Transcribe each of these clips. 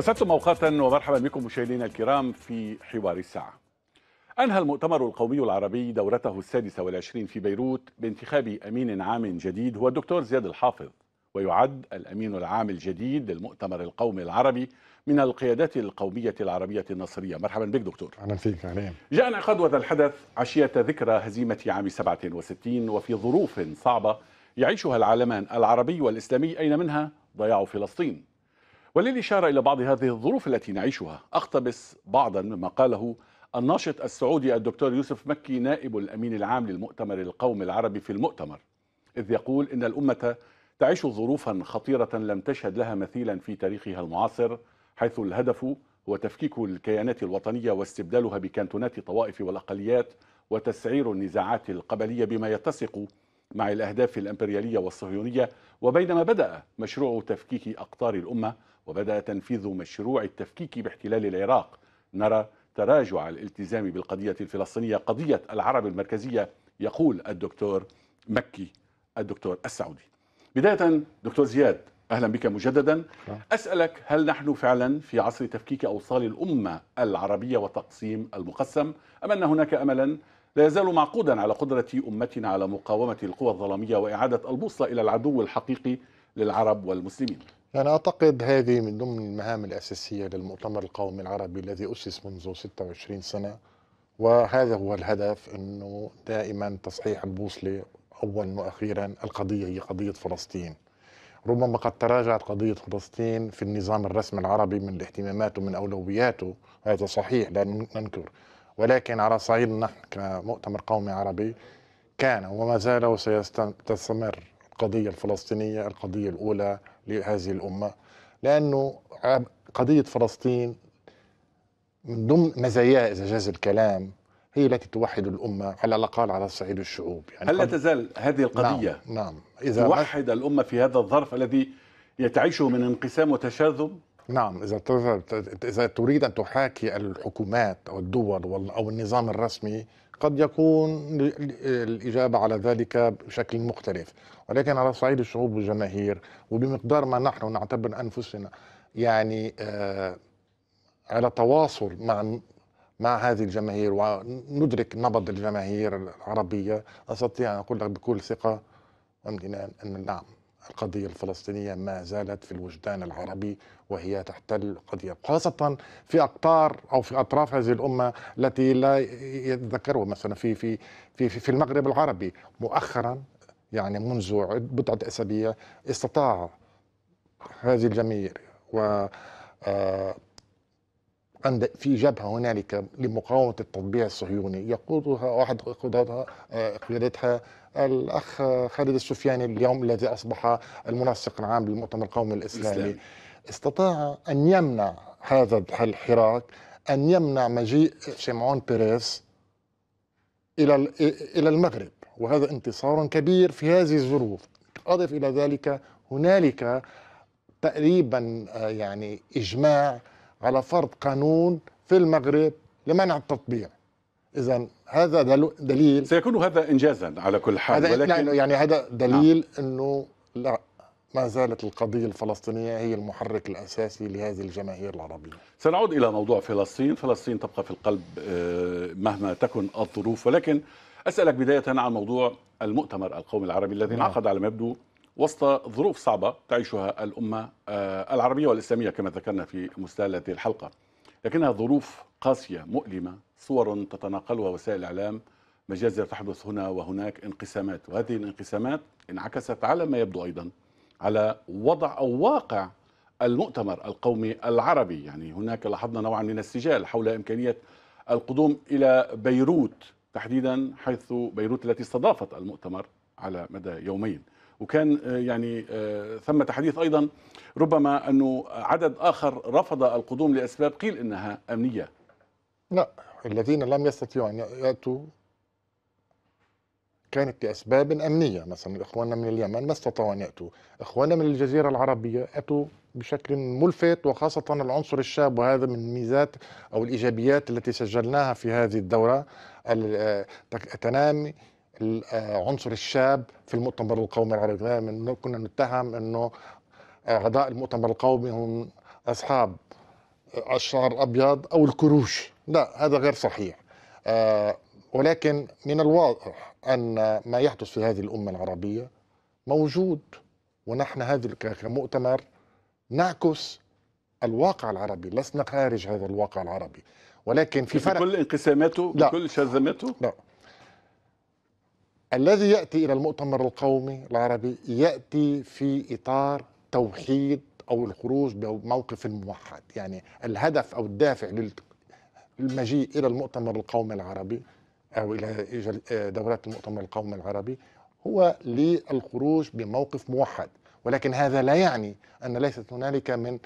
أسعدتم اوقاتا ومرحبا بكم مشاهدينا الكرام في حوار الساعه. انهى المؤتمر القومي العربي دورته السادسه والعشرين في بيروت بانتخاب امين عام جديد هو الدكتور زياد الحافظ ويعد الامين العام الجديد للمؤتمر القومي العربي من القيادات القوميه العربيه النصريه. مرحبا بك دكتور. اهلا فيك اهلا. جاء انعقاد هذا الحدث عشيه ذكرى هزيمه عام 67 وفي ظروف صعبه يعيشها العالمان العربي والاسلامي اين منها ضياع فلسطين. وللإشارة إلى بعض هذه الظروف التي نعيشها أقتبس بعضا مما قاله الناشط السعودي الدكتور يوسف مكي نائب الأمين العام للمؤتمر القومي العربي في المؤتمر إذ يقول إن الأمة تعيش ظروفا خطيرة لم تشهد لها مثيلا في تاريخها المعاصر حيث الهدف هو تفكيك الكيانات الوطنية واستبدالها بكانتونات الطوائف والأقليات وتسعير النزاعات القبلية بما يتسق مع الأهداف الأمبريالية والصهيونية وبينما بدأ مشروع تفكيك أقطار الأمة وبدأ تنفيذ مشروع التفكيك باحتلال العراق نرى تراجع الالتزام بالقضية الفلسطينية قضية العرب المركزية يقول الدكتور مكي الدكتور السعودي بداية دكتور زياد أهلا بك مجددا أسألك هل نحن فعلا في عصر تفكيك أوصال الأمة العربية وتقسيم المقسم أم أن هناك أملا لا يزال معقودا على قدرة أمتنا على مقاومة القوى الظلامية وإعادة البوصلة إلى العدو الحقيقي للعرب والمسلمين أنا يعني أعتقد هذه من ضمن المهام الأساسية للمؤتمر القومي العربي الذي أسس منذ 26 سنة وهذا هو الهدف أنه دائما تصحيح البوصلة أولا وأخيرا القضية هي قضية فلسطين ربما قد تراجعت قضية فلسطين في النظام الرسمي العربي من اهتماماته من أولوياته هذا صحيح لا ننكر ولكن على صعيد نحن كمؤتمر قومي عربي كان وما زال وسيستمر القضية الفلسطينية القضية الأولى لهذه الأمة لأنه قضية فلسطين من ضمن مزاياها إذا جاز الكلام هي التي توحد الأمة على الأقل على صعيد الشعوب يعني هل لا تزال هذه القضية نعم, نعم. إذا توحد الأمة في هذا الظرف الذي يتعيشه من انقسام وتشاذم نعم إذا إذا تريد أن تحاكي الحكومات أو الدول أو النظام الرسمي قد يكون الإجابة على ذلك بشكل مختلف ولكن على صعيد الشعوب والجماهير وبمقدار ما نحن نعتبر أنفسنا يعني آه، على تواصل مع مع هذه الجماهير وندرك نبض الجماهير العربية أستطيع أن أقول لك بكل ثقة وامتنان أن نعم القضية الفلسطينية ما زالت في الوجدان العربي وهي تحتل قضية خاصة في أقطار أو في أطراف هذه الأمة التي لا يتذكرها مثلا في في في في المغرب العربي مؤخرا يعني منذ بضعة أسابيع استطاع هذه الجماهير و آه، عند في جبهه هنالك لمقاومه التطبيع الصهيوني يقودها واحد آه، قيادتها قيادتها الاخ خالد السفياني اليوم الذي اصبح المنسق العام للمؤتمر القومي الاسلامي إسلام. استطاع ان يمنع هذا الحراك ان يمنع مجيء شمعون بيريس الى الى المغرب وهذا انتصار كبير في هذه الظروف اضف الى ذلك هنالك تقريبا آه، يعني اجماع على فرض قانون في المغرب لمنع التطبيع إذا هذا دليل سيكون هذا إنجازا على كل حال هذا ولكن يعني هذا نعم. دليل نعم. أنه لا ما زالت القضية الفلسطينية هي المحرك الأساسي لهذه الجماهير العربية سنعود إلى موضوع فلسطين فلسطين تبقى في القلب آه، مهما تكن الظروف ولكن أسألك بداية عن موضوع المؤتمر القومي العربي الذي نعم. انعقد على ما يبدو وسط ظروف صعبة تعيشها الأمة آه، العربية والإسلامية كما ذكرنا في مستهلة الحلقة لكنها ظروف قاسية مؤلمة صور تتناقلها وسائل الإعلام مجازر تحدث هنا وهناك انقسامات وهذه الانقسامات انعكست على ما يبدو أيضا على وضع أو واقع المؤتمر القومي العربي يعني هناك لاحظنا نوعا من السجال حول إمكانية القدوم إلى بيروت تحديدا حيث بيروت التي استضافت المؤتمر على مدى يومين وكان آه، يعني آه، ثمة حديث أيضا ربما أنه عدد آخر رفض القدوم لأسباب قيل أنها أمنية لا الذين لم يستطيعوا أن يأتوا كانت لأسباب أمنية مثلا إخواننا من اليمن ما استطاعوا أن يأتوا إخواننا من الجزيرة العربية أتوا بشكل ملفت وخاصة العنصر الشاب وهذا من الميزات أو الإيجابيات التي سجلناها في هذه الدورة آه، تنامي العنصر آه، الشاب في المؤتمر القومي العربي دائما كنا نتهم انه آه، اعضاء المؤتمر القومي هم اصحاب الشعر الابيض او الكروش لا هذا غير صحيح آه، ولكن من الواضح ان ما يحدث في هذه الامه العربيه موجود ونحن هذه كمؤتمر نعكس الواقع العربي لسنا خارج هذا الواقع العربي ولكن في فرق بكل انقساماته بكل شذماته لا الذي ياتي الى المؤتمر القومي العربي ياتي في اطار توحيد او الخروج بموقف موحد يعني الهدف او الدافع للمجيء الى المؤتمر القومي العربي او الى آه، دورات المؤتمر القومي العربي هو للخروج بموقف موحد ولكن هذا لا يعني ان ليست هنالك من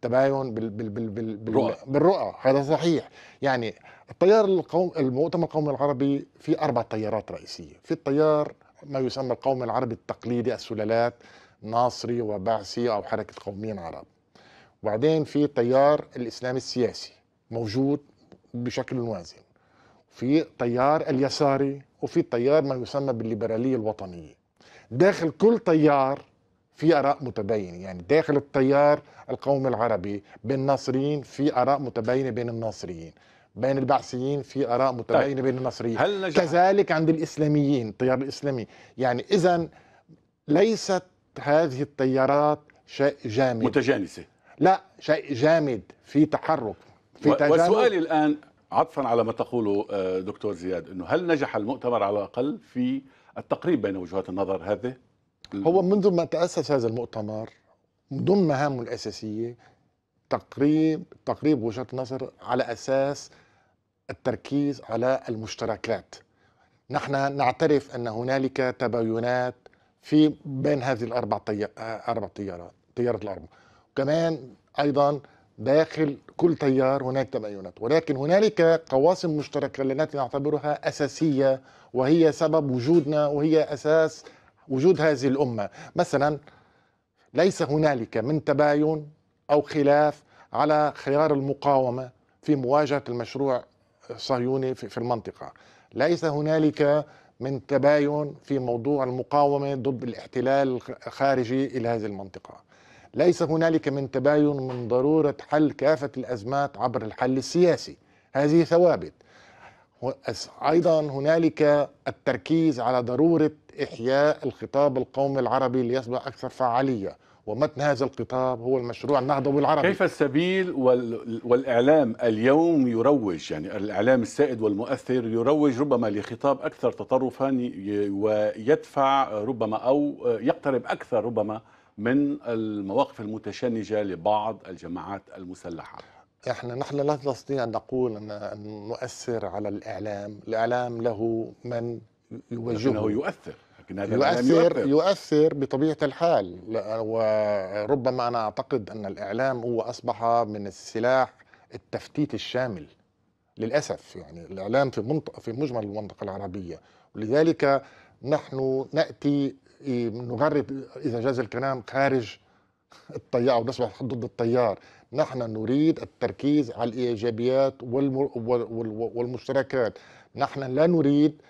تباين بال بال بال بال بالرؤى. بالرؤى هذا صحيح يعني التيار القوم المؤتمر القومي العربي في اربع تيارات رئيسيه في التيار ما يسمى القومي العربي التقليدي السلالات ناصري وبعثي او حركه قوميين عرب وبعدين في تيار الاسلام السياسي موجود بشكل منوازن في تيار اليساري وفي تيار ما يسمى بالليبراليه الوطنيه داخل كل تيار في آراء متباينة يعني داخل التيار القومي العربي بين الناصريين في آراء متباينة بين الناصريين بين البعثيين في آراء طيب، متباينة طيب. بين الناصريين هل نجح؟ كذلك عند الإسلاميين التيار الإسلامي يعني إذا ليست هذه التيارات شيء جامد متجانسة لا شيء جامد في تحرك في و... وسؤالي الآن عطفا على ما تقوله آه، دكتور زياد أنه هل نجح المؤتمر على الأقل في التقريب بين وجهات النظر هذه هو منذ ما تأسس هذا المؤتمر من ضمن مهامه الأساسية تقريب تقريب وجهات نظر على أساس التركيز على المشتركات نحن نعترف أن هنالك تباينات في بين هذه الأربع آه، أربع طيارات طيارة الأربع كمان أيضا داخل كل تيار هناك تباينات ولكن هنالك قواسم مشتركة التي نعتبرها أساسية وهي سبب وجودنا وهي أساس وجود هذه الامه مثلا ليس هنالك من تباين او خلاف على خيار المقاومه في مواجهه المشروع الصهيوني في المنطقه ليس هنالك من تباين في موضوع المقاومه ضد الاحتلال الخارجي الى هذه المنطقه. ليس هنالك من تباين من ضروره حل كافه الازمات عبر الحل السياسي، هذه ثوابت. ايضا هنالك التركيز على ضروره احياء الخطاب القومي العربي ليصبح اكثر فعاليه ومتن هذا الخطاب هو المشروع النهضوي العربي كيف السبيل والإعلام اليوم يروج يعني الإعلام السائد والمؤثر يروج ربما لخطاب أكثر تطرفا ويدفع ربما أو يقترب أكثر ربما من المواقف المتشنجة لبعض الجماعات المسلحة احنا نحن لا نستطيع ان نقول ان نؤثر على الاعلام، الاعلام له من يوجهه لكنه يؤثر لكن هذا يؤثر, يؤثر يؤثر بطبيعه الحال وربما انا اعتقد ان الاعلام هو اصبح من السلاح التفتيت الشامل للاسف يعني الاعلام في منطقه في مجمل المنطقه العربيه ولذلك نحن ناتي إيه، نغرد اذا جاز الكلام خارج التيار ونصبح ضد التيار نحن نريد التركيز على الإيجابيات والمشتركات نحن لا نريد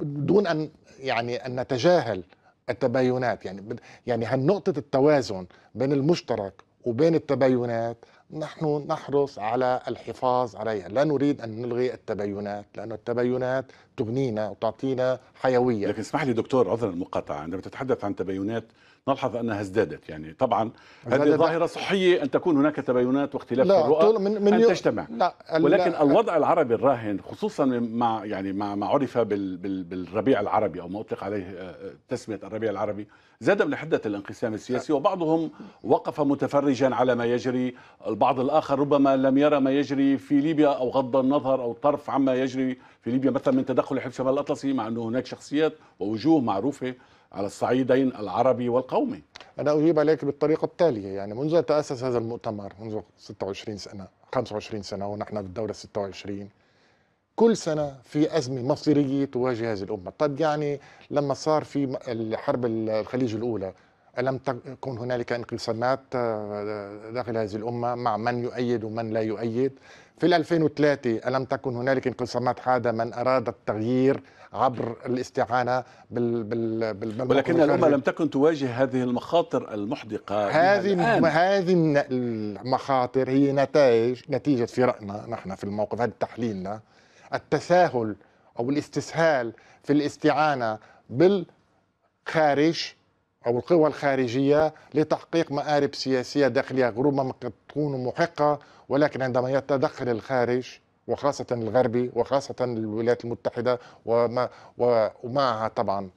دون أن يعني أن نتجاهل التباينات يعني يعني هالنقطة التوازن بين المشترك وبين التباينات نحن نحرص على الحفاظ عليها لا نريد أن نلغي التباينات لأن التباينات تغنينا وتعطينا حيوية لكن اسمح لي دكتور عذرا المقاطعة عندما تتحدث عن تباينات نلحظ انها ازدادت يعني طبعا هذه ظاهره صحيه ان تكون هناك تباينات واختلاف لا في الرؤى من من ان يو... تجتمع لا ولكن لا الوضع العربي الراهن خصوصا مع يعني مع ما عرف بال... بال... بالربيع العربي او ما اطلق عليه آه، آه، تسميه الربيع العربي زاد من حده الانقسام السياسي وبعضهم وقف متفرجا على ما يجري البعض الاخر ربما لم يرى ما يجري في ليبيا او غض النظر او الطرف عما يجري في ليبيا مثلا من تدخل حلف شمال الاطلسي مع انه هناك شخصيات ووجوه معروفه على الصعيدين العربي والقومي أنا أجيب عليك بالطريقة التالية يعني منذ تأسس هذا المؤتمر منذ 26 سنة 25 سنة ونحن بالدورة 26 كل سنة في أزمة مصيرية تواجه هذه الأمة طب يعني لما صار في حرب الخليج الأولى لم تكن هنالك انقسامات آه، داخل هذه الامه مع من يؤيد ومن لا يؤيد في 2003 ألم تكن هنالك انقسامات حادة من أراد التغيير عبر الاستعانة بال بال بال ولكن الأمة لم تكن تواجه هذه المخاطر المحدقة هذه هذه المخاطر هي نتائج نتيجة في رأينا نحن في الموقف هذا تحليلنا التساهل أو الاستسهال في الاستعانة بالخارج او القوى الخارجيه لتحقيق مارب سياسيه داخليه ربما تكون محقه ولكن عندما يتدخل الخارج وخاصه الغربي وخاصه الولايات المتحده وما ومعها طبعا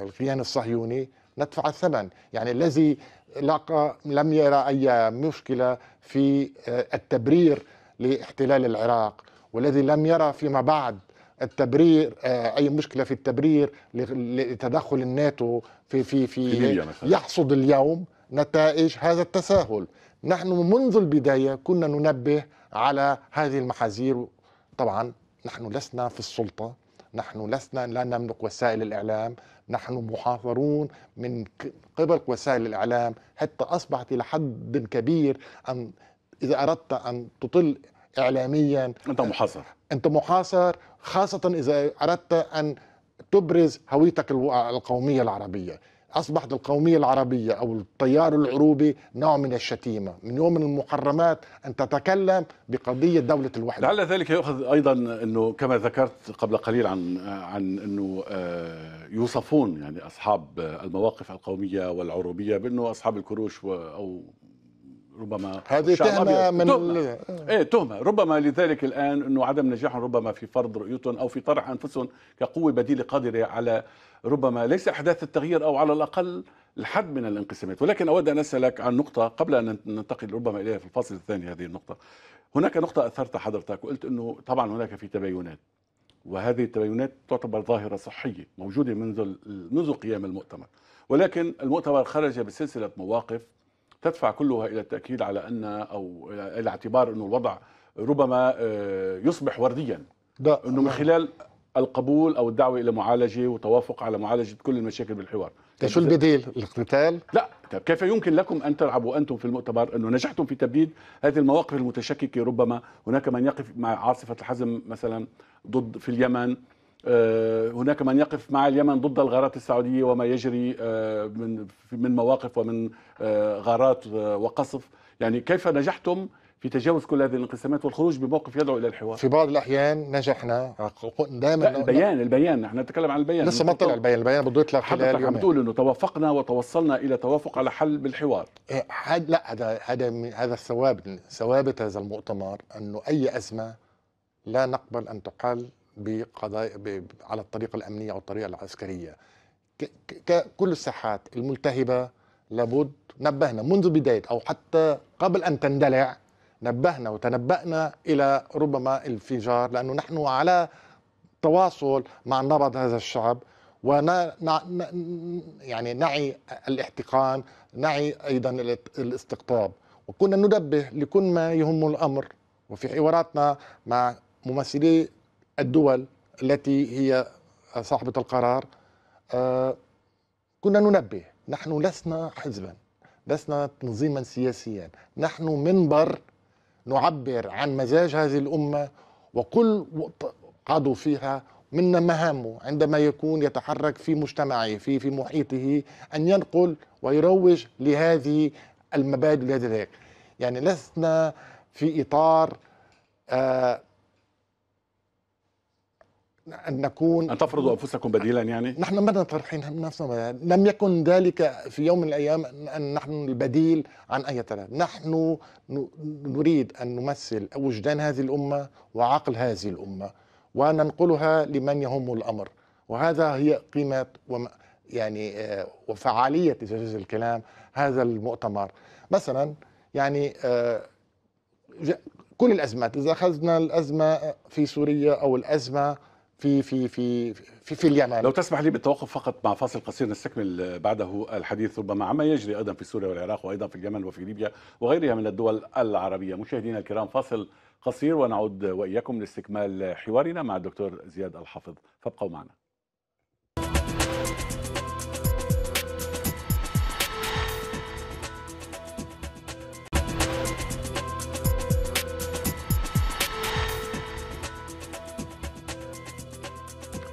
الكيان الصهيوني ندفع الثمن يعني الذي لقى لم يرى اي مشكله في آه، التبرير لاحتلال العراق والذي لم يرى فيما بعد التبرير آه، اي مشكله في التبرير لتدخل الناتو في في في يحصد اليوم نتائج هذا التساهل نحن منذ البدايه كنا ننبه على هذه المحاذير طبعا نحن لسنا في السلطه نحن لسنا لا نملك وسائل الاعلام نحن محاصرون من قبل وسائل الاعلام حتى اصبحت الى حد كبير ان اذا اردت ان تطل اعلاميا انت محاصر انت محاصر خاصه اذا اردت ان تبرز هويتك القومية العربية أصبحت القومية العربية أو التيار العروبي نوع من الشتيمة من يوم من المحرمات أن تتكلم بقضية دولة الوحدة لعل ذلك يؤخذ أيضا أنه كما ذكرت قبل قليل عن, عن أنه آه، يوصفون يعني أصحاب المواقف القومية والعروبية بأنه أصحاب الكروش أو ربما هذه تهمة من تهمة. إيه تهمة ربما لذلك الآن أنه عدم نجاحهم ربما في فرض رؤيتهم أو في طرح أنفسهم كقوة بديلة قادرة على ربما ليس أحداث التغيير أو على الأقل الحد من الانقسامات ولكن أود أن أسألك عن نقطة قبل أن ننتقل ربما إليها في الفاصل الثاني هذه النقطة هناك نقطة أثرت حضرتك وقلت أنه طبعا هناك في تباينات وهذه التباينات تعتبر ظاهرة صحية موجودة منذ منذ قيام المؤتمر ولكن المؤتمر خرج بسلسلة مواقف تدفع كلها الى التاكيد على ان او الى اعتبار انه الوضع ربما آه، يصبح ورديا ده انه من خلال القبول او الدعوه الى معالجه وتوافق على معالجه كل المشاكل بالحوار شو البديل القتال لا طيب كيف يمكن لكم ان تلعبوا انتم في المؤتمر انه نجحتم في تبديد هذه المواقف المتشككه ربما هناك من يقف مع عاصفه الحزم مثلا ضد في اليمن آه، هناك من يقف مع اليمن ضد الغارات السعودية وما يجري آه، من من مواقف ومن آه، غارات وقصف يعني كيف نجحتم في تجاوز كل هذه الانقسامات والخروج بموقف يدعو الى الحوار في بعض الاحيان نجحنا دائما البيان البيان نحن نتكلم عن البيان لسه ما طلع البيان البيان بده يطلع خلال يومين عم تقول انه توافقنا وتوصلنا الى توافق على حل بالحوار إيه حد لا هذا هذا هذا الثوابت ثوابت هذا المؤتمر انه اي ازمه لا نقبل ان تحل بقضايا على الطريقه الامنيه او الطريقه العسكريه كل الساحات الملتهبه لابد نبهنا منذ بدايه او حتى قبل ان تندلع نبهنا وتنبأنا الى ربما الانفجار لانه نحن على تواصل مع نبض هذا الشعب ونا يعني نعي الاحتقان نعي ايضا الاستقطاب وكنا ننبه لكل ما يهم الامر وفي حواراتنا مع ممثلي الدول التي هي صاحبة القرار آه، كنا ننبه نحن لسنا حزبا لسنا تنظيما سياسيا نحن منبر نعبر عن مزاج هذه الأمة وكل عضو فيها منا مهامه عندما يكون يتحرك في مجتمعه في في محيطه أن ينقل ويروج لهذه المبادئ لهذا يعني لسنا في إطار آه أن نكون أن تفرضوا أنفسكم بديلا يعني؟ نحن ماذا طرحين نفسنا لم يكن ذلك في يوم من الأيام أن نحن البديل عن أي تلال نحن نريد أن نمثل وجدان هذه الأمة وعقل هذه الأمة وننقلها لمن يهم الأمر وهذا هي قيمة وم يعني آه، وفعالية إذا الكلام هذا المؤتمر مثلا يعني آه، كل الأزمات إذا أخذنا الأزمة في سوريا أو الأزمة في في في في, في اليمن لو تسمح لي بالتوقف فقط مع فاصل قصير نستكمل بعده الحديث ربما عما يجري ايضا في سوريا والعراق وايضا في اليمن وفي ليبيا وغيرها من الدول العربيه مشاهدينا الكرام فاصل قصير ونعود واياكم لاستكمال حوارنا مع الدكتور زياد الحافظ فابقوا معنا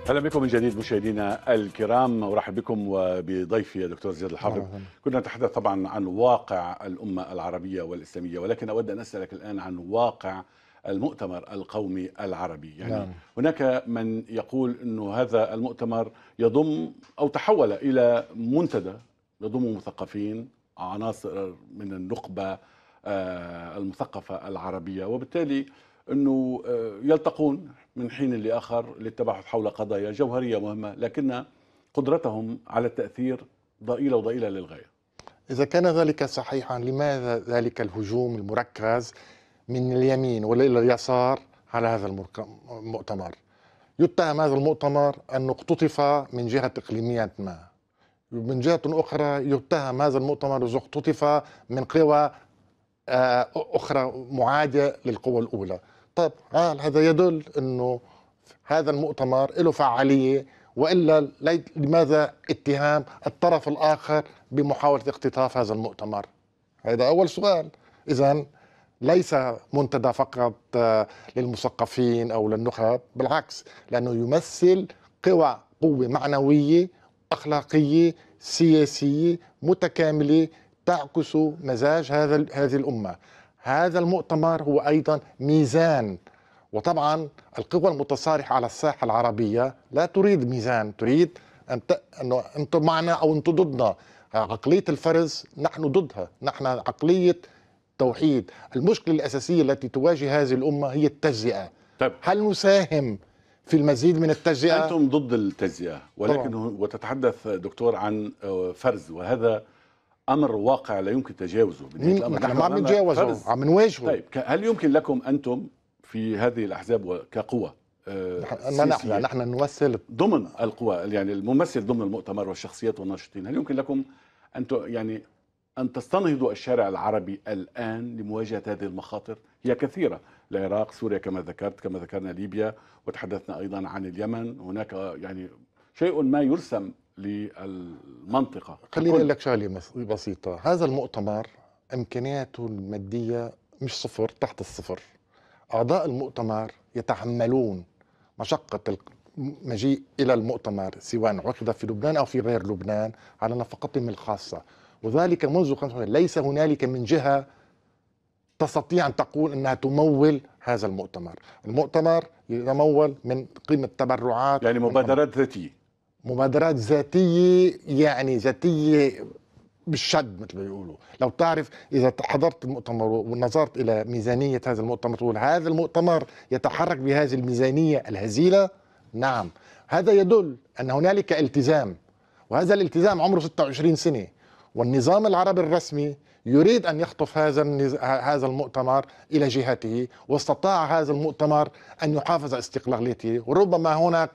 اهلا بكم من جديد مشاهدينا الكرام ورحب بكم وبضيفي دكتور زياد الحافظ كنا نتحدث طبعا عن واقع الامه العربيه والاسلاميه ولكن اود ان اسالك الان عن واقع المؤتمر القومي العربي يعني نعم. هناك من يقول انه هذا المؤتمر يضم او تحول الى منتدى يضم مثقفين عناصر من النخبه آه، المثقفه العربيه وبالتالي انه آه، يلتقون من حين لآخر للتباحث حول قضايا جوهرية مهمة لكن قدرتهم على التأثير ضئيلة وضئيلة للغاية إذا كان ذلك صحيحا لماذا ذلك الهجوم المركز من اليمين وإلى اليسار على هذا المؤتمر يتهم هذا المؤتمر أنه اقتطف من جهة إقليمية ما من جهة أخرى يتهم هذا المؤتمر أنه اقتطف من قوى آه، أخرى معادية للقوى الأولى طيب آه هذا يدل انه هذا المؤتمر له فعاليه والا لماذا اتهام الطرف الاخر بمحاوله اختطاف هذا المؤتمر؟ هذا اول سؤال، اذا ليس منتدى فقط آه، للمثقفين او للنخب، بالعكس لانه يمثل قوى قوه معنويه اخلاقيه سياسيه متكامله تعكس مزاج هذا هذه الامه، هذا المؤتمر هو ايضا ميزان وطبعا القوى المتصارحه على الساحه العربيه لا تريد ميزان تريد ان ت... انه انتم معنا او انتم ضدنا عقليه الفرز نحن ضدها نحن عقليه توحيد المشكله الاساسيه التي تواجه هذه الامه هي التجزئه طيب. هل نساهم في المزيد من التجزئه انتم ضد التجزئه ولكن طبعا. وتتحدث دكتور عن آه، فرز وهذا امر واقع لا يمكن تجاوزه يعني نحن عم نتجاوزه عم نواجهه طيب هل يمكن لكم انتم في هذه الاحزاب كقوى ما آه، نحن نحن نمثل ضمن القوى يعني الممثل ضمن المؤتمر والشخصيات والناشطين هل يمكن لكم ان يعني ان تستنهضوا الشارع العربي الان لمواجهه هذه المخاطر هي كثيره العراق سوريا كما ذكرت كما ذكرنا ليبيا وتحدثنا ايضا عن اليمن هناك يعني شيء ما يرسم للمنطقة خليني أقول لك شغلة بسيطة هذا المؤتمر إمكانياته المادية مش صفر تحت الصفر أعضاء المؤتمر يتحملون مشقة المجيء إلى المؤتمر سواء عقد في لبنان أو في غير لبنان على نفقتهم الخاصة وذلك منذ خمس ليس هنالك من جهة تستطيع أن تقول أنها تمول هذا المؤتمر المؤتمر يتمول من قيمة تبرعات يعني مبادرات ذاتية مبادرات ذاتيه يعني ذاتيه بالشد مثل ما بيقولوا لو تعرف إذا حضرت المؤتمر ونظرت إلى ميزانية هذا المؤتمر تقول هذا المؤتمر يتحرك بهذه الميزانية الهزيلة نعم هذا يدل أن هنالك التزام وهذا الالتزام عمره 26 سنة والنظام العربي الرسمي يريد أن يخطف هذا هذا المؤتمر إلى جهته واستطاع هذا المؤتمر أن يحافظ على استقلاليته وربما هناك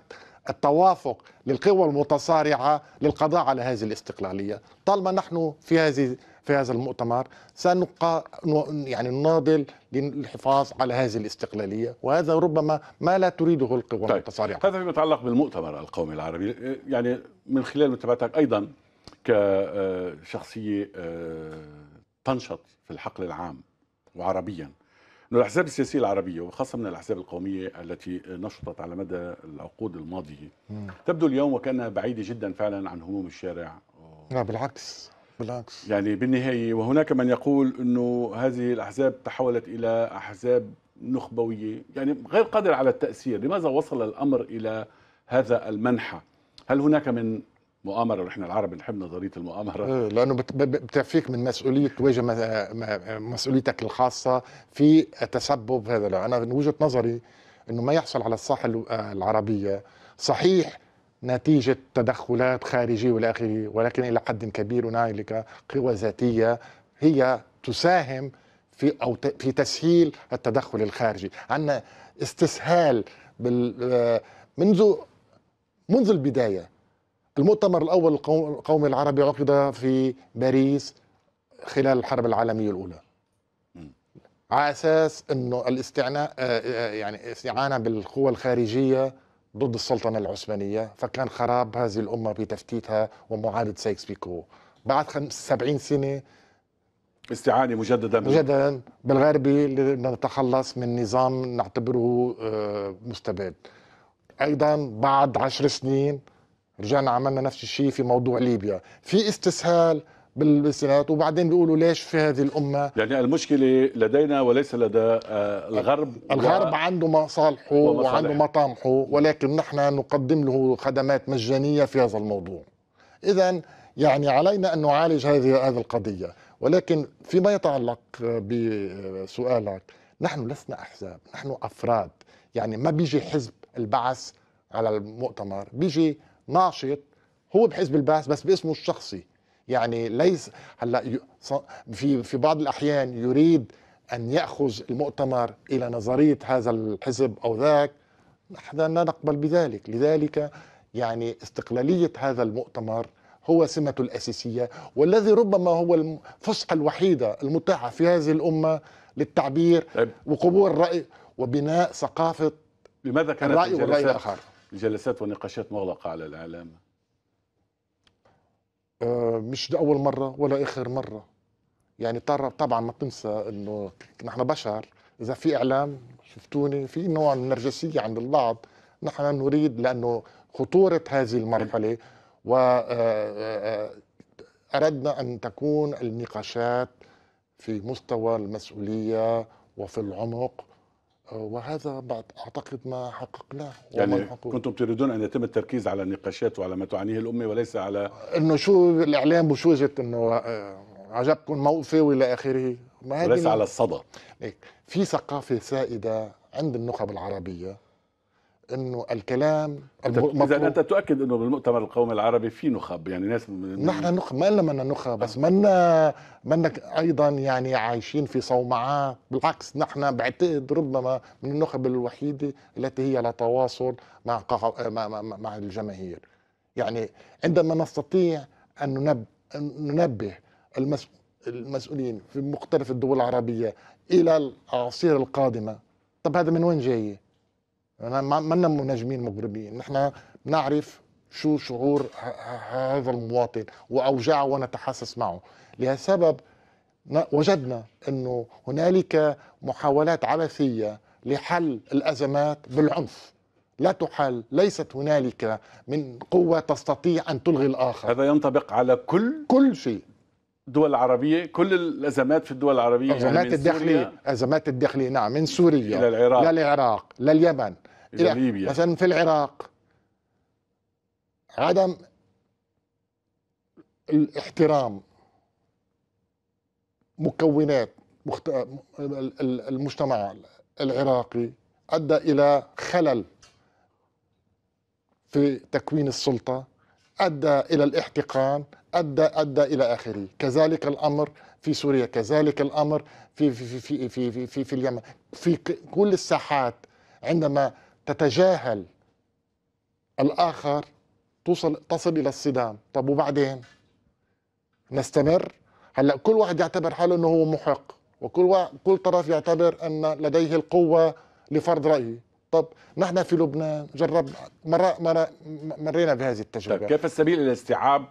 التوافق للقوى المتصارعة للقضاء على هذه الاستقلالية طالما نحن في هذه في هذا المؤتمر سنقا يعني نناضل للحفاظ على هذه الاستقلاليه وهذا ربما ما لا تريده القوى طيب. المتصارعه هذا فيما يتعلق بالمؤتمر القومي العربي يعني من خلال متابعتك ايضا كشخصيه آه، تنشط في الحقل العام وعربيا أن الأحزاب السياسية العربية وخاصة من الأحزاب القومية التي نشطت على مدى العقود الماضية مم. تبدو اليوم وكأنها بعيدة جدا فعلا عن هموم الشارع لا بالعكس بالعكس يعني بالنهاية وهناك من يقول أنه هذه الأحزاب تحولت إلى أحزاب نخبوية يعني غير قادرة على التأثير لماذا وصل الأمر إلى هذا المنحى هل هناك من مؤامره ونحن العرب نحب نظريه المؤامره إيه، لانه بتعفيك من مسؤوليه تواجه مسؤوليتك الخاصه في تسبب هذا انا من وجهه نظري انه ما يحصل على الساحه العربيه صحيح نتيجة تدخلات خارجية والى اخره، ولكن إلى حد كبير هنالك قوى ذاتية هي تساهم في أو في تسهيل التدخل الخارجي، عندنا استسهال بال آه، منذ منذ البداية المؤتمر الأول القومي العربي عقد في باريس خلال الحرب العالمية الأولى على أساس أنه الاستعناء آه، آه، يعني استعانة بالقوى الخارجية ضد السلطنة العثمانية فكان خراب هذه الأمة بتفتيتها ومعاهدة سايكس بيكو بعد 70 سنة استعانة مجددا مجددا بالغربي لنتخلص من نظام نعتبره آه، مستبد أيضا بعد عشر سنين رجعنا عملنا نفس الشيء في موضوع ليبيا في استسهال بالسنات وبعدين بيقولوا ليش في هذه الامه يعني المشكله لدينا وليس لدى الغرب آه، الغرب و... عنده مصالحه ومصالح. وعنده مطامحه ولكن نحن نقدم له خدمات مجانيه في هذا الموضوع اذا يعني علينا ان نعالج هذه هذه القضيه ولكن فيما يتعلق بسؤالك نحن لسنا احزاب نحن افراد يعني ما بيجي حزب البعث على المؤتمر بيجي ناشط هو بحزب البعث بس باسمه الشخصي يعني ليس هلا في في بعض الاحيان يريد ان ياخذ المؤتمر الى نظريه هذا الحزب او ذاك نحن لا نقبل بذلك لذلك يعني استقلاليه هذا المؤتمر هو سمة الأساسية والذي ربما هو الفسحة الوحيدة المتاحة في هذه الأمة للتعبير طيب. وقبول الرأي وبناء ثقافة لماذا كانت الرأي والرأي الآخر جلسات ونقاشات مغلقة على الإعلام أه، مش ده أول مرة ولا آخر مرة يعني طبعا ما تنسى انه نحن بشر اذا في اعلام شفتوني في نوع من النرجسيه عند البعض نحن نريد لانه خطوره هذه المرحله و أه، أه، اردنا ان تكون النقاشات في مستوى المسؤوليه وفي العمق وهذا بعد اعتقد ما حققناه يعني كنتم تريدون ان يتم التركيز على النقاشات وعلى ما تعنيه الامه وليس على انه شو الاعلام وشو اجت انه آه، عجبكم موقفي والى اخره ما وليس على الصدى إيه، في ثقافه سائده عند النخب العربيه انه الكلام اذا انت تؤكد انه بالمؤتمر القومي العربي في نخب يعني ناس نحن نخب ما لنا نخب بس آه. منا منا ايضا يعني عايشين في صومعه بالعكس نحن بعتقد ربما من النخب الوحيده التي هي على تواصل مع مع, مع, الجماهير يعني عندما نستطيع ان ننبه المسؤولين في مختلف الدول العربيه الى الاعاصير القادمه طب هذا من وين جايه انا منا منجمين مغربيين نحن بنعرف شو شعور هذا المواطن واوجاعه ونتحسس معه لهالسبب وجدنا انه هنالك محاولات عبثيه لحل الازمات بالعنف لا تحل ليست هنالك من قوة تستطيع أن تلغي الآخر هذا ينطبق على كل كل شيء الدول العربية كل الأزمات في الدول العربية أزمات يعني الداخلية أزمات الداخلية نعم من سوريا إلى العراق لا العراق اليمن الى ليبيا يعني. مثلا في العراق عدم الاحترام مكونات مخت... المجتمع العراقي ادى الى خلل في تكوين السلطه ادى الى الاحتقان ادى ادى الى اخره كذلك الامر في سوريا كذلك الامر في في في في في في, في, في اليمن في كل الساحات عندما تتجاهل الآخر توصل تصل إلى الصدام طب وبعدين نستمر هلا كل واحد يعتبر حاله انه هو محق وكل كل طرف يعتبر ان لديه القوه لفرض رايه طب نحن في لبنان جربنا مرة مرة مرينا بهذه التجربه طيب كيف السبيل الى استيعاب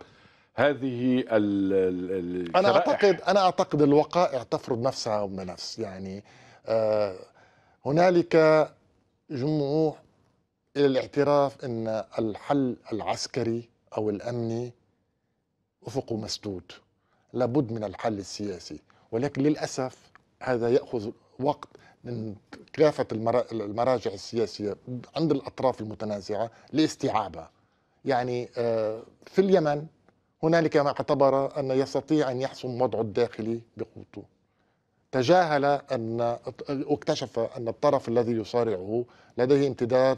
هذه ال انا اعتقد انا اعتقد الوقائع تفرض نفسها بنفس يعني آه هنالك جمعوه الى الاعتراف ان الحل العسكري او الامني افقه مسدود لابد من الحل السياسي ولكن للاسف هذا ياخذ وقت من كافه المراجع السياسيه عند الاطراف المتنازعه لاستيعابها يعني آه، في اليمن هنالك من اعتبر ان يستطيع ان يحسم وضعه الداخلي بقوته تجاهل أن واكتشف أن الطرف الذي يصارعه لديه امتداد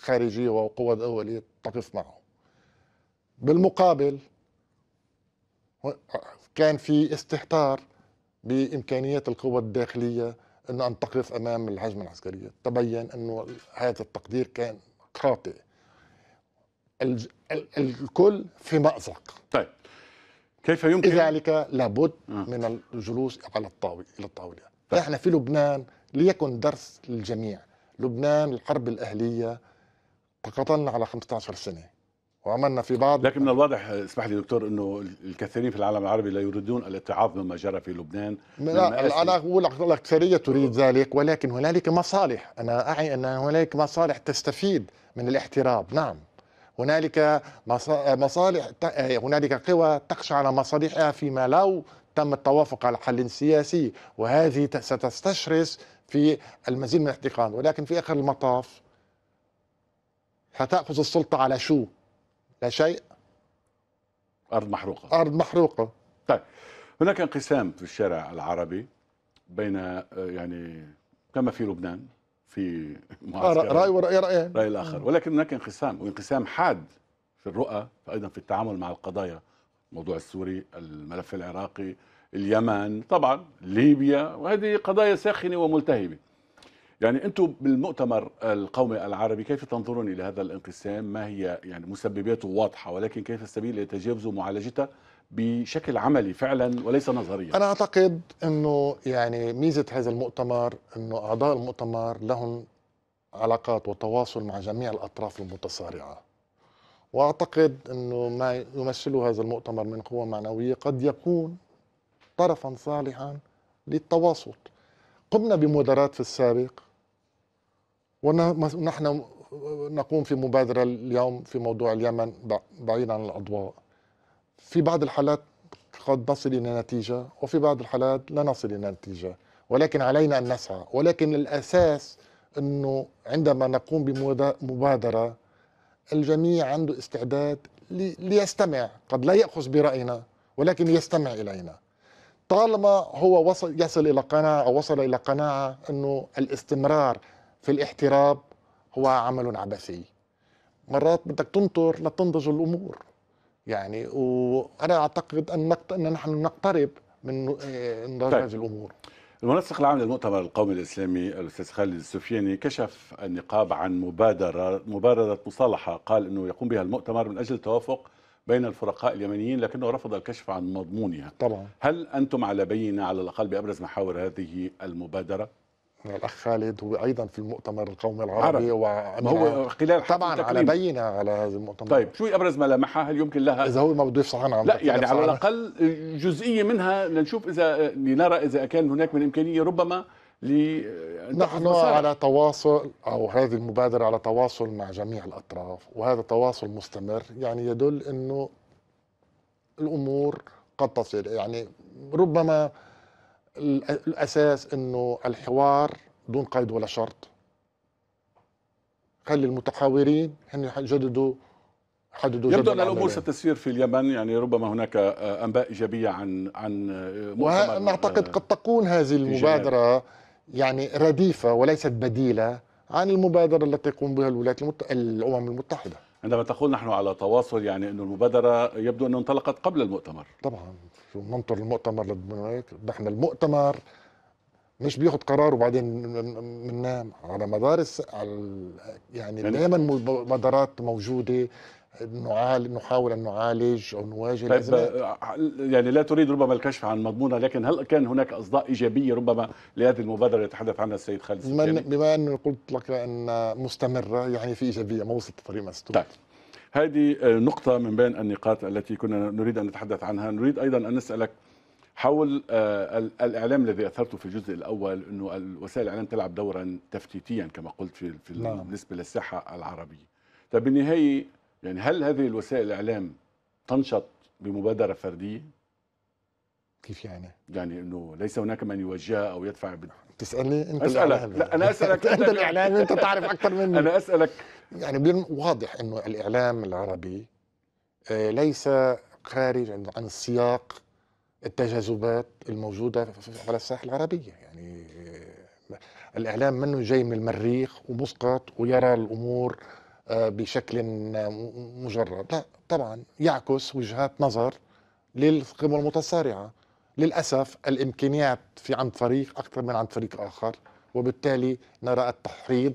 خارجي وقوى دولية تقف معه بالمقابل كان في استهتار بإمكانية القوى الداخلية أن أن تقف أمام الهجمة العسكرية تبين أنه هذا التقدير كان خاطئ الكل في مأزق طيب كيف يمكن لذلك لابد آه. من الجلوس على الطاوله الى الطاوله احنا في لبنان ليكن درس للجميع لبنان الحرب الاهليه تقاتلنا على 15 سنه وعملنا في بعض لكن من الواضح اسمح لي دكتور انه الكثيرين في العالم العربي لا يريدون الاتعاظ مما جرى في لبنان لا انا اقول الاكثريه تريد ذلك ولكن هنالك مصالح انا اعي ان هنالك مصالح تستفيد من الاحتراب نعم هنالك آه، مصالح آه، هنالك قوى تخشى على مصالحها فيما لو تم التوافق على حل سياسي وهذه ستستشرس في المزيد من الاحتقان ولكن في اخر المطاف هتاخذ السلطه على شو؟ لا شيء ارض محروقه ارض محروقه طيب هناك انقسام في الشارع العربي بين آه، يعني كما في لبنان في معسكر راي وراي رايين راي الاخر ولكن هناك انقسام وانقسام حاد في الرؤى ايضا في التعامل مع القضايا الموضوع السوري الملف العراقي اليمن طبعا ليبيا وهذه قضايا ساخنه وملتهبه يعني انتم بالمؤتمر القومي العربي كيف تنظرون الى هذا الانقسام ما هي يعني مسبباته واضحه ولكن كيف السبيل لتجاوزه معالجتها بشكل عملي فعلا وليس نظريا انا اعتقد انه يعني ميزه هذا المؤتمر انه اعضاء المؤتمر لهم علاقات وتواصل مع جميع الاطراف المتصارعه واعتقد انه ما يمثله هذا المؤتمر من قوى معنويه قد يكون طرفا صالحا للتواسط قمنا بمبادرات في السابق ونحن نقوم في مبادره اليوم في موضوع اليمن بعيدا عن الاضواء في بعض الحالات قد نصل إلى نتيجة وفي بعض الحالات لا نصل إلى نتيجة ولكن علينا أن نسعى ولكن الأساس أنه عندما نقوم بمبادرة الجميع عنده استعداد ليستمع قد لا يأخذ برأينا ولكن يستمع إلينا طالما هو وصل يصل إلى قناعة أو وصل إلى قناعة أنه الاستمرار في الاحتراب هو عمل عبثي مرات بدك تنطر لتنضج الأمور يعني وانا اعتقد ان نقط ان نحن نقترب من انضاج آه، طيب. الامور المنسق العام للمؤتمر القومي الاسلامي الاستاذ خالد السفياني كشف النقاب عن مبادره مبادره مصالحه قال انه يقوم بها المؤتمر من اجل التوافق بين الفرقاء اليمنيين لكنه رفض الكشف عن مضمونها طبعا هل انتم على بينه على الاقل بابرز محاور هذه المبادره؟ الاخ خالد هو ايضا في المؤتمر القومي العربي وعمل ما هو نعم. خلال طبعا على بينه على المؤتمر طيب شو ابرز ملامحها هل يمكن لها اذا هو ما بده يفصح عنها لا يعني على الاقل جزئيه منها لنشوف اذا لنرى اذا كان هناك من امكانيه ربما ل نحن مصارح. على تواصل او هذه المبادره على تواصل مع جميع الاطراف وهذا تواصل مستمر يعني يدل انه الامور قد تصل يعني ربما الاساس انه الحوار دون قيد ولا شرط خلي المتحاورين هن يجددوا حددوا يبدو ان الامور ستسير في اليمن يعني ربما هناك آه، انباء ايجابيه عن عن نعتقد آه، آه، قد تكون هذه المبادره يعني رديفه وليست بديله عن المبادره التي تقوم بها الولايات المت... الامم المتحده عندما تقول نحن على تواصل يعني انه المبادرة يبدو انه انطلقت قبل المؤتمر طبعا ننطر المؤتمر نحن المؤتمر مش بياخد قرار وبعدين بننام على مدار يعني, يعني دائما مبادرات موجوده نعال نحاول ان نعالج او نواجه طيب آه، يعني لا تريد ربما الكشف عن مضمونها لكن هل كان هناك اصداء ايجابيه ربما لهذه المبادره اللي تحدث عنها السيد خالد بما, يعني بما انه قلت لك ان مستمره يعني في ايجابيه ما وصلت طريق مسدود طيب. هذه آه، نقطة من بين النقاط التي كنا نريد أن نتحدث عنها نريد أيضا أن نسألك حول آه، الإعلام الذي أثرته في الجزء الأول أنه وسائل الإعلام تلعب دورا تفتيتيا كما قلت في نعم. بالنسبة للساحة العربية طيب بالنهاية يعني هل هذه الوسائل الاعلام تنشط بمبادره فرديه؟ كيف يعني؟ يعني انه ليس هناك من يوجهها او يدفع بد... تسالني انت أسألك. يعني. لا انا اسالك انت الاعلامي انت تعرف اكثر مني انا اسالك يعني واضح انه الاعلام العربي آه، ليس خارج عن السياق التجاذبات الموجوده على الساحه العربيه يعني آه، الاعلام منه جاي من المريخ ومسقط ويرى الامور بشكل مجرد لا طبعا يعكس وجهات نظر للقمم المتسارعة للأسف الإمكانيات في عند فريق أكثر من عند فريق آخر وبالتالي نرى التحريض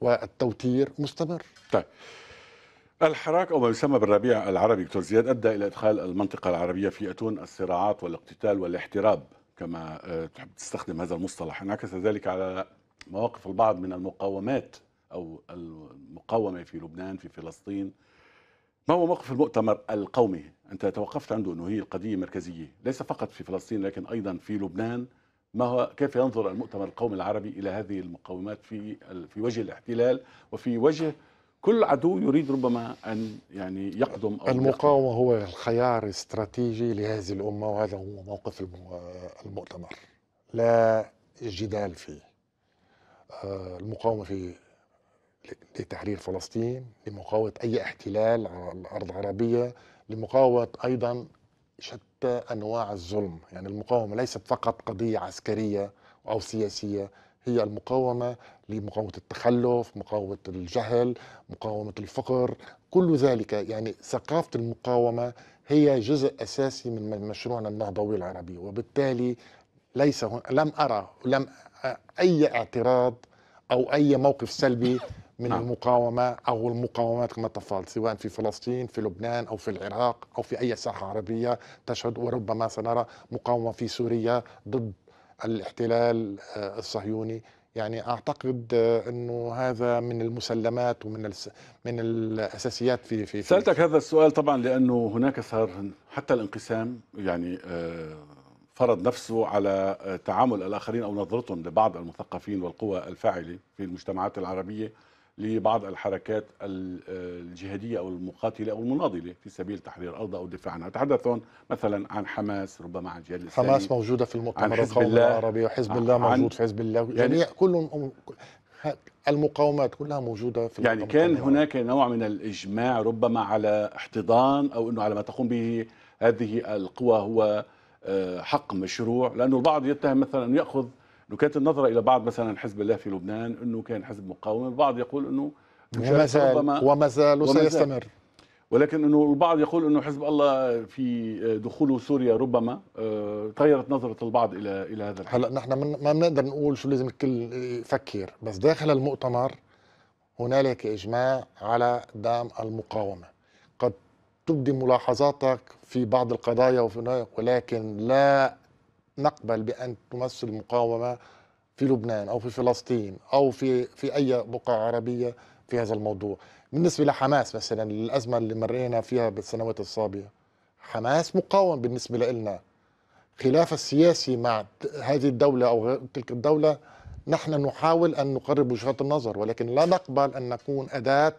والتوتير مستمر طيب الحراك او ما يسمى بالربيع العربي دكتور زياد ادى الى ادخال المنطقه العربيه في اتون الصراعات والاقتتال والاحتراب كما آه، تحب تستخدم هذا المصطلح انعكس ذلك على مواقف البعض من المقاومات أو المقاومة في لبنان في فلسطين ما هو موقف المؤتمر القومي أنت توقفت عنده أنه هي القضية مركزية ليس فقط في فلسطين لكن أيضا في لبنان ما هو كيف ينظر المؤتمر القومي العربي إلى هذه المقاومات في في وجه الاحتلال وفي وجه كل عدو يريد ربما أن يعني يقدم أو المقاومة يقدم. هو الخيار الاستراتيجي لهذه الأمة وهذا هو موقف المؤتمر لا جدال فيه آه، المقاومة في لتحرير فلسطين لمقاومة أي احتلال على الأرض العربية لمقاومة أيضا شتى أنواع الظلم يعني المقاومة ليست فقط قضية عسكرية أو سياسية هي المقاومة لمقاومة التخلف مقاومة الجهل مقاومة الفقر كل ذلك يعني ثقافة المقاومة هي جزء أساسي من مشروعنا النهضوي العربي وبالتالي ليس هن... لم أرى لم أي اعتراض أو أي موقف سلبي من نعم. المقاومة أو المقاومات كما تفضل سواء في فلسطين في لبنان أو في العراق أو في أي ساحة عربية تشهد وربما سنرى مقاومة في سوريا ضد الاحتلال آه، الصهيوني يعني اعتقد آه، انه هذا من المسلمات ومن الس... من الاساسيات في في سالتك هذا السؤال طبعا لانه هناك صار حتى الانقسام يعني آه، فرض نفسه على تعامل الاخرين او نظرتهم لبعض المثقفين والقوى الفاعله في المجتمعات العربيه لبعض الحركات الجهادية أو المقاتلة أو المناضلة في سبيل تحرير أرض أو الدفاع عنها تحدثون مثلا عن حماس ربما عن جهاد الإسلامي حماس موجودة في المؤتمر القومي العربي وحزب الله موجود في حزب الله يعني جميع كلهم المقاومات كلها موجودة في يعني كان هناك نوع من الإجماع ربما على احتضان أو أنه على ما تقوم به هذه القوى هو آه، حق مشروع لأنه البعض يتهم مثلا يأخذ انه كانت النظره الى بعض مثلا حزب الله في لبنان انه كان حزب مقاومه، البعض يقول انه وما زال وما زال وسيستمر ولكن انه البعض يقول انه حزب الله في دخوله سوريا ربما آه، تغيرت نظره البعض الى الى هذا هلا نحن ما بنقدر نقول شو لازم الكل يفكر بس داخل المؤتمر هنالك اجماع على دعم المقاومه قد تبدي ملاحظاتك في بعض القضايا ولكن لا نقبل بأن تمثل المقاومة في لبنان أو في فلسطين أو في, في أي بقعة عربية في هذا الموضوع بالنسبة لحماس مثلا الأزمة اللي مرينا فيها بالسنوات الصابية حماس مقاوم بالنسبة لنا خلاف السياسي مع هذه الدولة أو تلك الدولة نحن نحاول أن نقرب وجهات النظر ولكن لا نقبل أن نكون أداة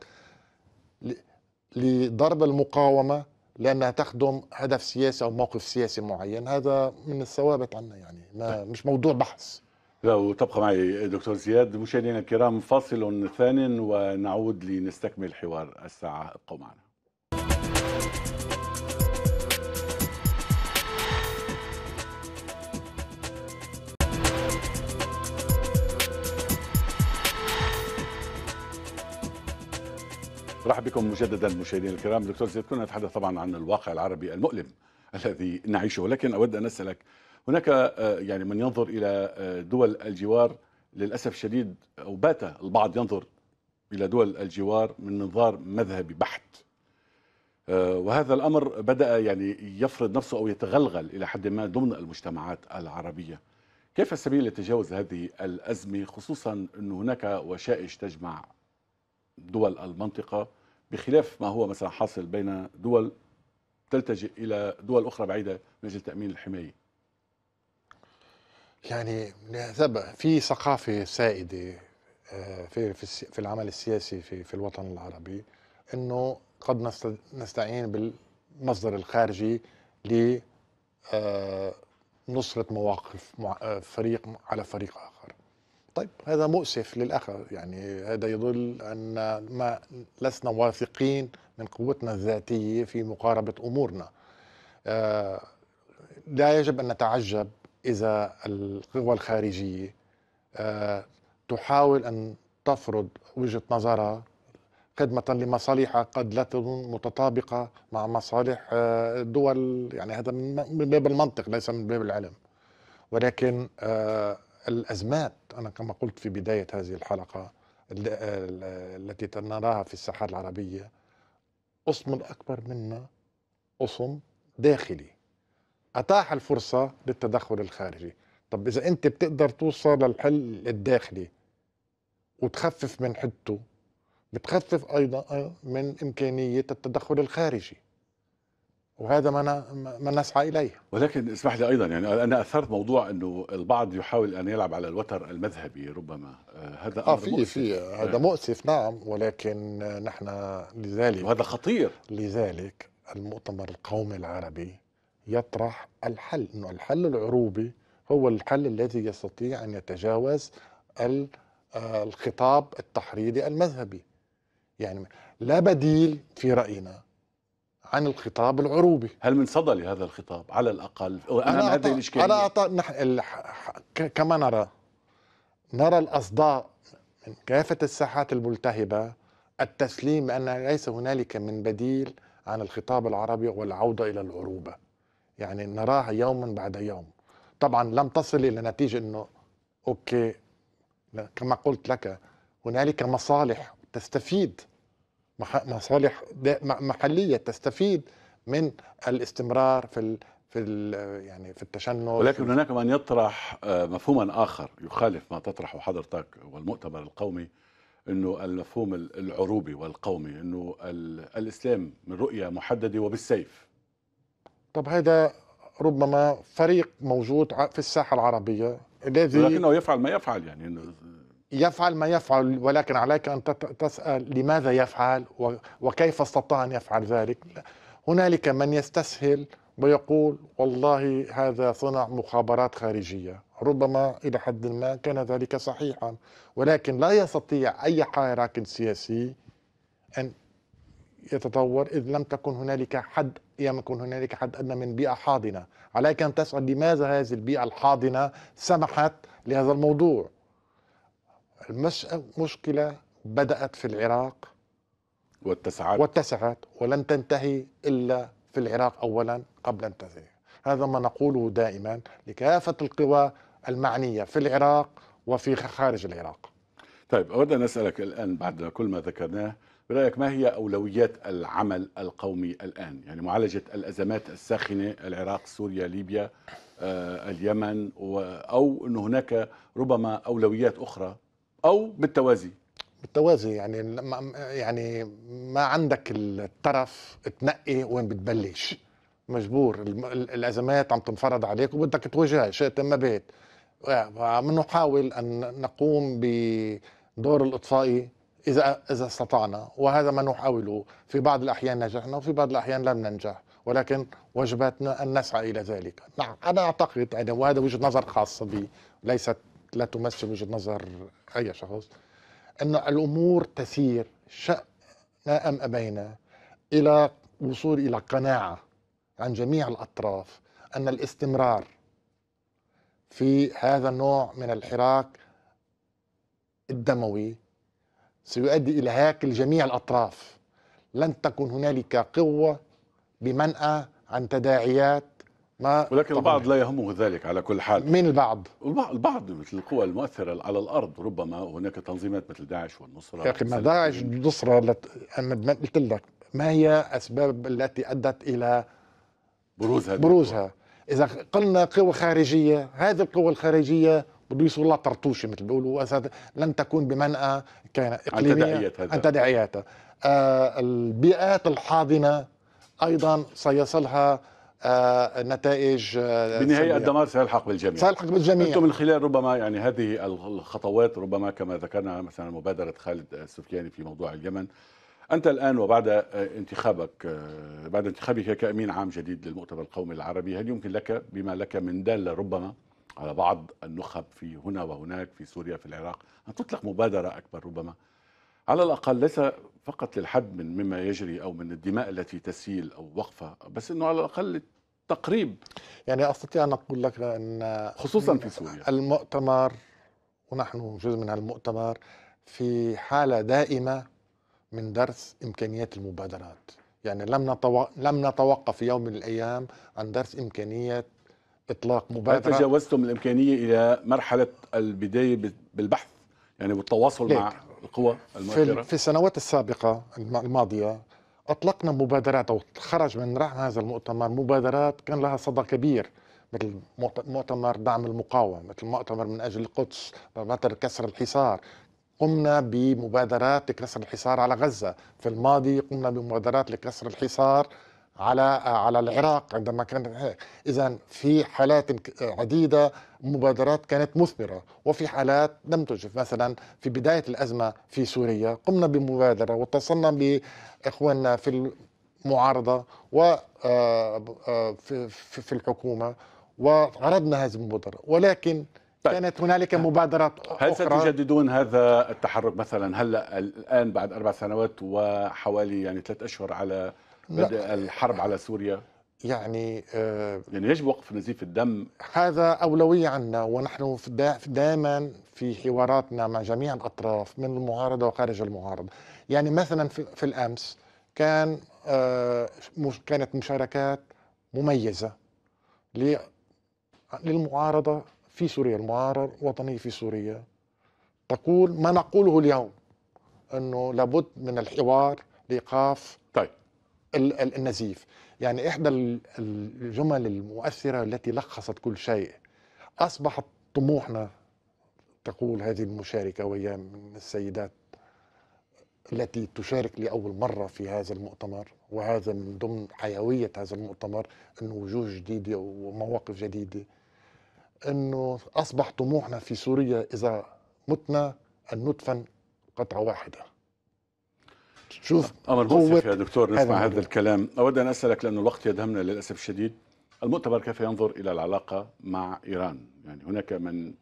لضرب المقاومة لانها تخدم هدف سياسي او موقف سياسي معين هذا من الثوابت عنا يعني ما طيب. مش موضوع بحث لو تبقى معي دكتور زياد مشاهدينا الكرام فاصل ثان ونعود لنستكمل حوار الساعه ابقوا معنا مرحبا بكم مجددا مشاهدينا الكرام دكتور زيد كنا نتحدث طبعا عن الواقع العربي المؤلم الذي نعيشه لكن اود ان اسالك هناك آه، يعني من ينظر الى آه، دول الجوار للاسف الشديد او بات البعض ينظر الى دول الجوار من منظار مذهبي بحت آه، وهذا الامر بدا يعني يفرض نفسه او يتغلغل الى حد ما ضمن المجتمعات العربيه كيف السبيل لتجاوز هذه الازمه خصوصا ان هناك وشائج تجمع دول المنطقه بخلاف ما هو مثلا حاصل بين دول تلتجئ الى دول اخرى بعيده من اجل تامين الحمايه يعني في ثقافه سائده آه، في في العمل السياسي في في الوطن العربي انه قد نستعين بالمصدر الخارجي ل آه، نصره مواقف آه، فريق على فريق اخر طيب هذا مؤسف للأخر يعني هذا يدل أن ما لسنا واثقين من قوتنا الذاتية في مقاربة أمورنا آه، لا يجب أن نتعجب إذا القوى الخارجية آه، تحاول أن تفرض وجهة نظرها خدمة لمصالحها قد لا تكون متطابقة مع مصالح آه، الدول يعني هذا من باب المنطق ليس من باب العلم ولكن الأزمات أنا كما قلت في بداية هذه الحلقة التي نراها في الساحات العربية أصم اكبر منا أصم داخلي أتاح الفرصة للتدخل الخارجي طب إذا أنت بتقدر توصل للحل الداخلي وتخفف من حدته بتخفف أيضا من إمكانية التدخل الخارجي وهذا ما, ما نسعى اليه ولكن اسمح لي ايضا يعني انا اثرت موضوع انه البعض يحاول ان يلعب على الوتر المذهبي ربما آه، هذا اه في في هذا آه. مؤسف نعم ولكن نحن لذلك وهذا خطير لذلك المؤتمر القومي العربي يطرح الحل انه الحل العروبي هو الحل الذي يستطيع ان يتجاوز آه، الخطاب التحريضي المذهبي يعني لا بديل في راينا عن الخطاب العروبي هل من صدى لهذا الخطاب على الاقل انا هذه الاشكاليه على نح... كما نرى نرى الاصداء من كافه الساحات الملتهبه التسليم بان ليس هنالك من بديل عن الخطاب العربي والعوده الى العروبه يعني نراها يوما بعد يوم طبعا لم تصل الى نتيجه انه اوكي كما قلت لك هنالك مصالح تستفيد مصالح محليه تستفيد من الاستمرار في في يعني في التشنج ولكن هناك من يطرح آه، مفهوما اخر يخالف ما تطرحه حضرتك والمؤتمر القومي انه المفهوم العروبي والقومي انه الاسلام من رؤيه محدده وبالسيف طب هذا ربما فريق موجود في الساحه العربيه الذي لكنه يفعل ما يفعل يعني يفعل ما يفعل ولكن عليك أن تسأل لماذا يفعل وكيف استطاع أن يفعل ذلك هنالك من يستسهل ويقول والله هذا صنع مخابرات خارجية ربما إلى حد ما كان ذلك صحيحا ولكن لا يستطيع أي حراك سياسي أن يتطور إذ لم تكن هنالك حد لم يكن هنالك حد أدنى من بيئة حاضنة عليك أن تسأل لماذا هذه البيئة الحاضنة سمحت لهذا الموضوع المشكلة بدأت في العراق واتسعت واتسعت ولن تنتهي إلا في العراق أولا قبل أن تنتهي هذا ما نقوله دائما لكافة القوى المعنية في العراق وفي خارج العراق طيب أود أن أسألك الآن بعد كل ما ذكرناه برأيك ما هي أولويات العمل القومي الآن يعني معالجة الأزمات الساخنة العراق سوريا ليبيا آه اليمن أو أن هناك ربما أولويات أخرى او بالتوازي بالتوازي يعني يعني ما عندك الترف تنقي وين بتبلش مجبور الازمات عم تنفرض عليك وبدك تواجهها شئت ما بيت نحاول ان نقوم بدور الاطفائي اذا اذا استطعنا وهذا ما نحاوله في بعض الاحيان نجحنا وفي بعض الاحيان لم ننجح ولكن واجباتنا ان نسعى الى ذلك نعم انا اعتقد يعني وهذا وجهه نظر خاصه بي ليست لا تمثل وجهه نظر اي شخص ان الامور تسير شئنا ام ابينا الى وصول الى قناعه عن جميع الاطراف ان الاستمرار في هذا النوع من الحراك الدموي سيؤدي الى هاكل جميع الاطراف لن تكن هنالك قوه بمنأى عن تداعيات ما ولكن طبعاً. البعض لا يهمه ذلك على كل حال مين البعض؟ البعض مثل القوى المؤثرة على الأرض ربما هناك تنظيمات مثل داعش والنصرة يا أخي ما داعش والنصرة لت... قلت لك ما هي أسباب التي أدت إلى بروزها بروزها إذا قلنا قوى خارجية هذه القوى الخارجية بده يصير لها طرطوشه مثل بيقولوا لن تكون بمنأى كان اقليميه عن تداعياتها عن تداعياتها آه البيئات الحاضنه ايضا سيصلها آه، نتائج آه، بالنهايه الدمار سيلحق بالجميع سيلحق بالجميع انتم من خلال ربما يعني هذه الخطوات ربما كما ذكرنا مثلا مبادره خالد السفياني في موضوع اليمن انت الان وبعد آه، انتخابك بعد انتخابك كامين عام جديد للمؤتمر القومي العربي هل يمكن لك بما لك من داله ربما على بعض النخب في هنا وهناك في سوريا في العراق ان تطلق مبادره اكبر ربما على الاقل ليس فقط للحد من مما يجري او من الدماء التي تسيل او وقفه بس انه على الاقل تقريب يعني استطيع ان اقول لك ان خصوصا في سوريا المؤتمر ونحن جزء من المؤتمر في حاله دائمه من درس امكانيه المبادرات يعني لم لم نتوقف في يوم من الايام عن درس امكانيه اطلاق مبادره تجاوزتم الامكانيه الى مرحله البدايه بالبحث يعني بالتواصل مع القوى المؤثرة في السنوات السابقة الماضية أطلقنا مبادرات أو خرج من رحم هذا المؤتمر مبادرات كان لها صدى كبير مثل مؤتمر دعم المقاومة مثل مؤتمر من أجل القدس مؤتمر كسر الحصار قمنا بمبادرات لكسر الحصار على غزة في الماضي قمنا بمبادرات لكسر الحصار على على العراق عندما كان اذا في حالات عديده مبادرات كانت مثمره وفي حالات لم تجف مثلا في بدايه الازمه في سوريا قمنا بمبادره واتصلنا باخواننا في المعارضه و آه، آه، في الحكومه وعرضنا هذه المبادره ولكن طيب. كانت هنالك آه. مبادرات هل أخرى ستجددون هذا التحرك مثلا هلا الان بعد اربع سنوات وحوالي يعني ثلاث اشهر على بدء الحرب على سوريا يعني آه يعني يجب وقف نزيف الدم هذا أولوية عنا ونحن دائما في حواراتنا مع جميع الأطراف من المعارضة وخارج المعارضة يعني مثلا في, في الأمس كان آه كانت مشاركات مميزة للمعارضة في سوريا المعارضة الوطنية في سوريا تقول ما نقوله اليوم أنه لابد من الحوار لإيقاف النزيف يعني إحدى الجمل المؤثرة التي لخصت كل شيء أصبحت طموحنا تقول هذه المشاركة وهي من السيدات التي تشارك لأول مرة في هذا المؤتمر وهذا من ضمن حيوية هذا المؤتمر أنه وجوه جديدة ومواقف جديدة أنه أصبح طموحنا في سوريا إذا متنا أن ندفن قطعة واحدة شوف أمر قوة يا دكتور نسمع هذا, هذا الكلام أود أن أسألك لأن الوقت يدهمنا للأسف الشديد المؤتمر كيف ينظر إلى العلاقة مع إيران يعني هناك من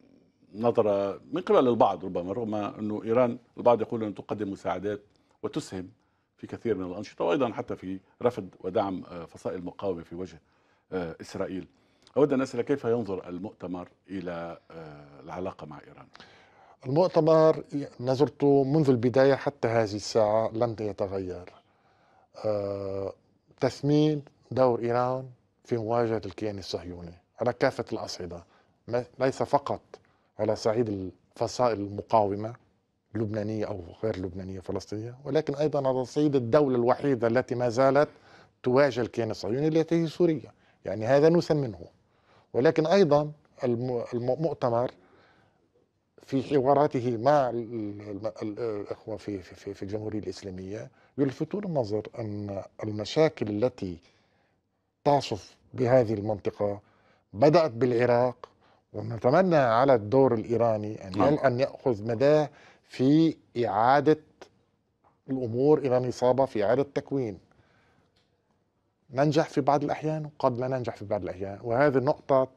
نظر من قبل البعض ربما رغم أنه إيران البعض يقول أن تقدم مساعدات وتسهم في كثير من الأنشطة وأيضا حتى في رفض ودعم آه، فصائل المقاومة في وجه آه، إسرائيل أود أن اسالك كيف ينظر المؤتمر إلى آه، العلاقة مع إيران؟ المؤتمر نزرته منذ البداية حتى هذه الساعة لم يتغير آه، تثمين دور إيران في مواجهة الكيان الصهيوني على كافة الأصعدة ليس فقط على صعيد الفصائل المقاومة لبنانية أو غير لبنانية فلسطينية ولكن أيضا على صعيد الدولة الوحيدة التي ما زالت تواجه الكيان الصهيوني التي هي سوريا يعني هذا نسمنه ولكن أيضا المؤتمر في حواراته مع الأخوة في, في, في الجمهورية الإسلامية يلفتون النظر أن المشاكل التي تعصف بهذه المنطقة بدأت بالعراق ونتمنى على الدور الإيراني أن, نعم. أن يأخذ مداه في إعادة الأمور إلى نصابها في إعادة تكوين ننجح في بعض الأحيان وقد لا ننجح في بعض الأحيان وهذه النقطة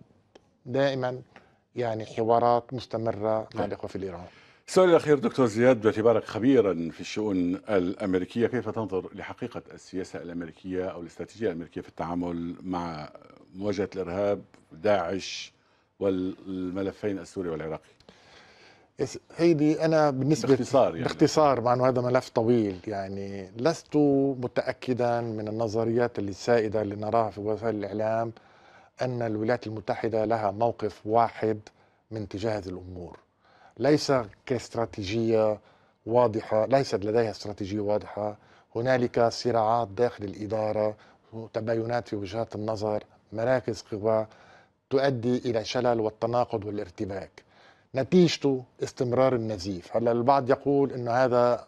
دائما يعني حوارات مستمرة مع الإخوة في الإيران السؤال الأخير دكتور زياد باعتبارك خبيرا في الشؤون الأمريكية كيف تنظر لحقيقة السياسة الأمريكية أو الاستراتيجية الأمريكية في التعامل مع مواجهة الإرهاب داعش والملفين السوري والعراقي هيدي أنا بالنسبة باختصار يعني. باختصار مع أنه هذا ملف طويل يعني لست متأكدا من النظريات السائدة اللي نراها في وسائل الإعلام أن الولايات المتحدة لها موقف واحد من تجاه هذه الأمور ليس كاستراتيجية واضحة ليست لديها استراتيجية واضحة هنالك صراعات داخل الإدارة تباينات في وجهات النظر مراكز قوى تؤدي إلى شلل والتناقض والارتباك نتيجته استمرار النزيف هلا البعض يقول أن هذا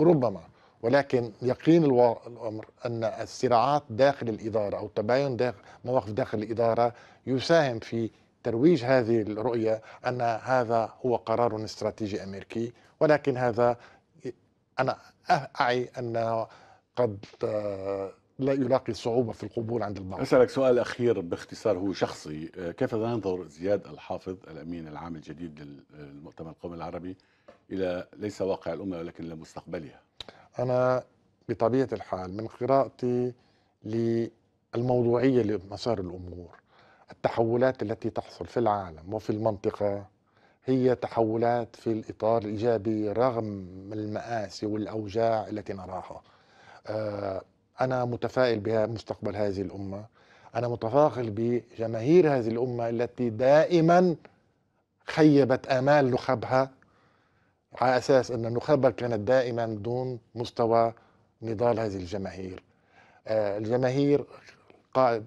ربما ولكن يقين الامر ان الصراعات داخل الاداره او التباين داخل مواقف داخل الاداره يساهم في ترويج هذه الرؤيه ان هذا هو قرار استراتيجي امريكي ولكن هذا انا أه- اعي انه قد آه، لا يلاقي صعوبة في القبول عند البعض أسألك سؤال أخير باختصار هو شخصي آه، كيف ينظر زياد الحافظ الأمين العام الجديد للمؤتمر القومي العربي إلى ليس واقع الأمة ولكن لمستقبلها أنا بطبيعة الحال من قراءتي للموضوعية لمسار الأمور التحولات التي تحصل في العالم وفي المنطقة هي تحولات في الإطار الإيجابي رغم المآسي والأوجاع التي نراها آه، أنا متفائل بمستقبل هذه الأمة أنا متفاخر بجماهير هذه الأمة التي دائما خيبت آمال نخبها على اساس ان النخبه كانت دائما دون مستوى نضال هذه الجماهير آه، الجماهير قائد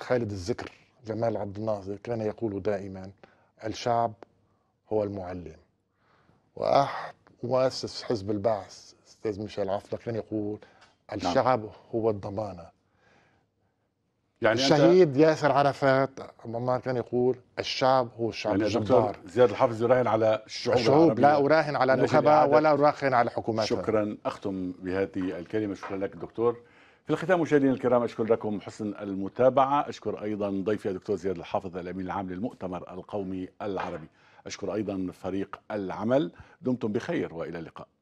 خالد الذكر جمال عبد الناصر كان يقول دائما الشعب هو المعلم وأحد مؤسس حزب البعث استاذ ميشيل عفله كان يقول نعم. الشعب هو الضمانه يعني, يعني الشهيد ياسر عرفات ما كان يقول الشعب هو الشعب يعني الجبار زياد الحافظ يراهن على الشعوب الشعوب لا أراهن على النخبة ولا أراهن على حكوماتها شكرا أختم بهذه الكلمة شكرا لك دكتور في الختام مشاهدينا الكرام أشكر لكم حسن المتابعة أشكر أيضا ضيفي الدكتور زياد الحافظ الأمين العام للمؤتمر القومي العربي أشكر أيضا فريق العمل دمتم بخير وإلى اللقاء